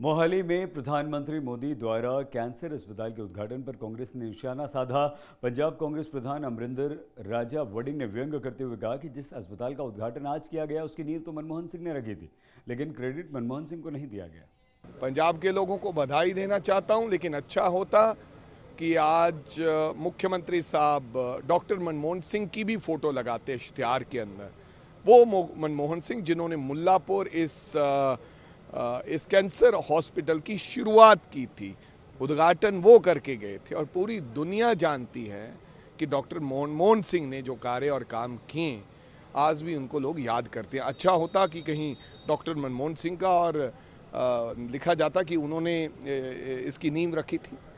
मोहाली में प्रधानमंत्री मोदी द्वारा कैंसर अस्पताल के उद्घाटन पर कांग्रेस ने निशाना साधा पंजाब कांग्रेस प्रधान अमरिंदर राजा वडिंग ने व्यंग करते हुए कहा कि जिस अस्पताल का उद्घाटन आज किया गया उसकी नींव तो मनमोहन सिंह ने रखी थी लेकिन क्रेडिट मनमोहन सिंह को नहीं दिया गया पंजाब के लोगों को बधाई देना चाहता हूँ लेकिन अच्छा होता कि आज मुख्यमंत्री साहब डॉक्टर मनमोहन सिंह की भी फोटो लगाते इश्तहार के अंदर वो मनमोहन सिंह जिन्होंने मुल्लापुर इस आ, इस कैंसर हॉस्पिटल की शुरुआत की थी उद्घाटन वो करके गए थे और पूरी दुनिया जानती है कि डॉक्टर मोहन सिंह ने जो कार्य और काम किए आज भी उनको लोग याद करते हैं अच्छा होता कि कहीं डॉक्टर मनमोहन सिंह का और लिखा जाता कि उन्होंने इसकी नींव रखी थी